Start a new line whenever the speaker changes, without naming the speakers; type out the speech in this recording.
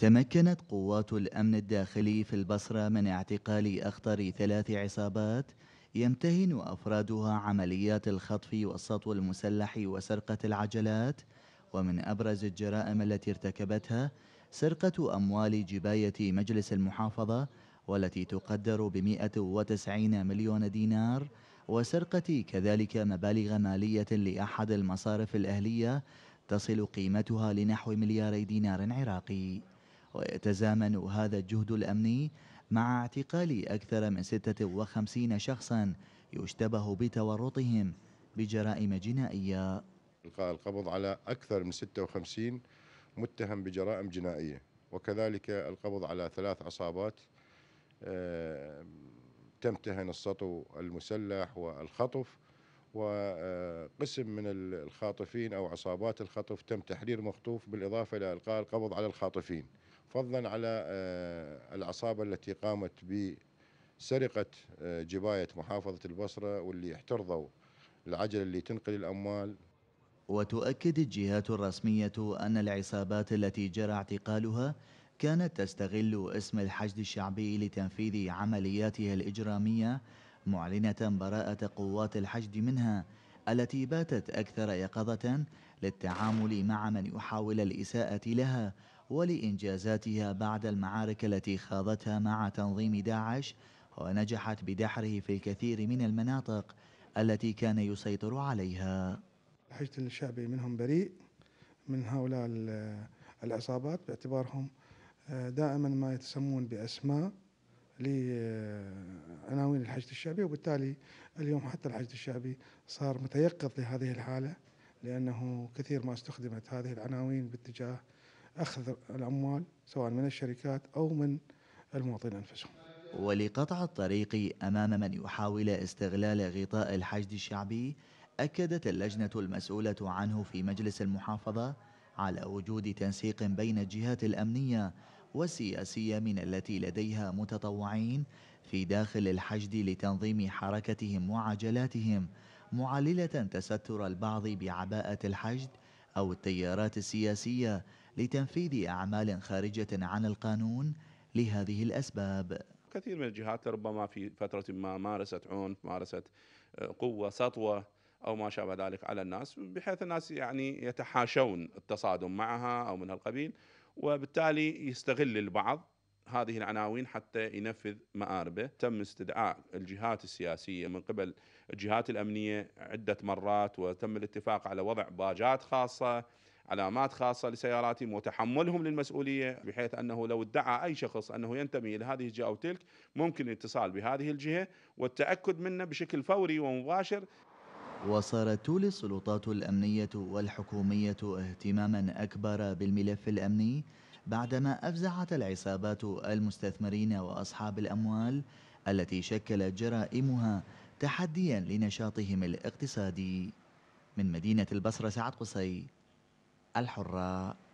تمكنت قوات الأمن الداخلي في البصرة من اعتقال أخطر ثلاث عصابات يمتهن أفرادها عمليات الخطف والسطو المسلح وسرقة العجلات ومن أبرز الجرائم التي ارتكبتها سرقة أموال جباية مجلس المحافظة والتي تقدر ب190 مليون دينار وسرقة كذلك مبالغ مالية لأحد المصارف الأهلية تصل قيمتها لنحو ملياري دينار عراقي ويتزامن هذا الجهد الأمني مع اعتقال أكثر من 56 شخصا يشتبه بتورطهم بجرائم جنائية
إلقاء القبض على أكثر من 56 متهم بجرائم جنائية وكذلك القبض على ثلاث عصابات آه، تمتهن السطو المسلح والخطف وقسم من الخاطفين أو عصابات الخطف تم تحرير مخطوف بالإضافة إلى إلقاء القبض على الخاطفين فضلا على آه، العصابة التي قامت بسرقة آه، جباية محافظة البصرة واللي احترضوا العجلة اللي تنقل الأموال
وتؤكد الجهات الرسمية أن العصابات التي جرى اعتقالها كانت تستغل اسم الحشد الشعبي لتنفيذ عملياتها الإجرامية معلنة براءة قوات الحشد منها التي باتت أكثر يقظة للتعامل مع من يحاول الإساءة لها ولإنجازاتها بعد المعارك التي خاضتها مع تنظيم داعش ونجحت بدحره في الكثير من المناطق التي كان يسيطر عليها
الحشد الشعبي منهم بريء من
هؤلاء العصابات باعتبارهم
آه، دائما ما يتسمون بأسماء لعناوين الحشد الشعبي وبالتالي اليوم حتى الحشد الشعبي صار متيقظ لهذه الحالة لأنه كثير ما استخدمت هذه العناوين باتجاه أخذ الأموال سواء من الشركات أو من المواطنين أنفسهم
ولقطع الطريق أمام من يحاول استغلال غطاء الحشد الشعبي أكدت اللجنة المسؤولة عنه في مجلس المحافظة على وجود تنسيق بين الجهات الأمنية والسياسية من التي لديها متطوعين في داخل الحشد لتنظيم حركتهم وعجلاتهم معللة تستر البعض بعباءة الحشد أو التيارات السياسية لتنفيذ أعمال خارجة عن القانون لهذه الأسباب
كثير من الجهات ربما في فترة ما مارست عنف مارست آه، قوة سطوة أو ما شابه ذلك على الناس بحيث الناس يعني يتحاشون التصادم معها أو من القبيل وبالتالي يستغل البعض هذه العناوين حتى ينفذ مآربه تم استدعاء الجهات السياسية من قبل الجهات الأمنية عدة مرات وتم الاتفاق على وضع باجات خاصة علامات خاصة لسياراتهم وتحملهم للمسؤولية بحيث أنه لو ادعى أي شخص أنه ينتمي إلى هذه الجهة أو تلك ممكن الاتصال بهذه الجهة والتأكد منه بشكل فوري ومباشر
وصارت تولي السلطات الأمنية والحكومية اهتماما أكبر بالملف الأمني بعدما أفزعت العصابات المستثمرين وأصحاب الأموال التي شكلت جرائمها تحديا لنشاطهم الاقتصادي من مدينة البصرة سعد قصي الحراء